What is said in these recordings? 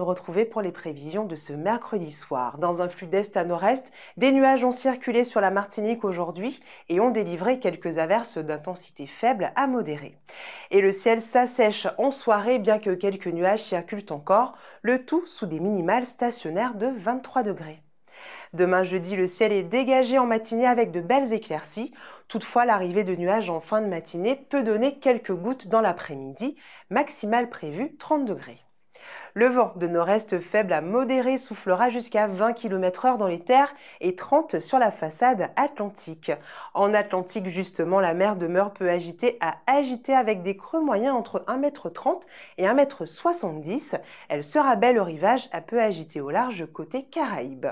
retrouver pour les prévisions de ce mercredi soir. Dans un flux d'est à nord-est, des nuages ont circulé sur la Martinique aujourd'hui et ont délivré quelques averses d'intensité faible à modérée. Et le ciel s'assèche en soirée bien que quelques nuages circulent encore, le tout sous des minimales stationnaires de 23 degrés. Demain jeudi, le ciel est dégagé en matinée avec de belles éclaircies. Toutefois, l'arrivée de nuages en fin de matinée peut donner quelques gouttes dans l'après-midi, maximale prévue 30 degrés. Le vent de nord-est faible à modéré soufflera jusqu'à 20 km/h dans les terres et 30 sur la façade atlantique. En Atlantique, justement, la mer demeure peu agitée à agiter avec des creux moyens entre 1m30 et 1m70. Elle sera belle au rivage à peu agitée au large côté Caraïbes.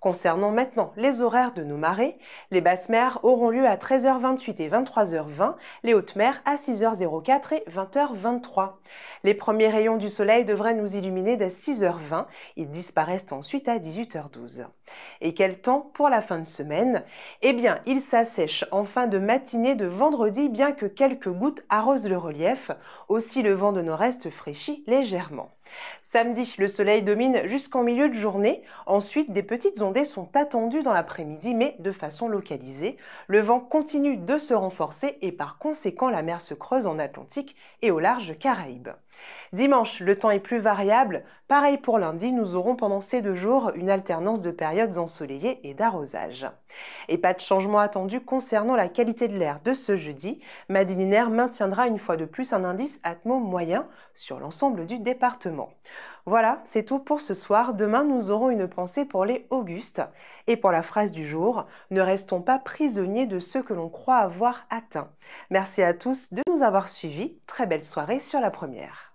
Concernant maintenant les horaires de nos marées, les basses mers auront lieu à 13h28 et 23h20, les hautes mers à 6h04 et 20h23. Les premiers rayons du soleil devraient nous illuminer dès 6h20, ils disparaissent ensuite à 18h12. Et quel temps pour la fin de semaine Eh bien, il s'assèche en fin de matinée de vendredi, bien que quelques gouttes arrosent le relief, aussi le vent de nord-est fraîchit légèrement. Samedi, le soleil domine jusqu'en milieu de journée. Ensuite, des petites ondées sont attendues dans l'après-midi, mais de façon localisée. Le vent continue de se renforcer et par conséquent, la mer se creuse en Atlantique et au large Caraïbes. Dimanche, le temps est plus variable. Pareil pour lundi, nous aurons pendant ces deux jours une alternance de périodes ensoleillées et d'arrosage. Et pas de changement attendu concernant la qualité de l'air de ce jeudi. Madininaire maintiendra une fois de plus un indice atmo moyen sur l'ensemble du département. Voilà, c'est tout pour ce soir. Demain, nous aurons une pensée pour les Augustes. Et pour la phrase du jour, ne restons pas prisonniers de ceux que l'on croit avoir atteints. Merci à tous de nous avoir suivis. Très belle soirée sur la première.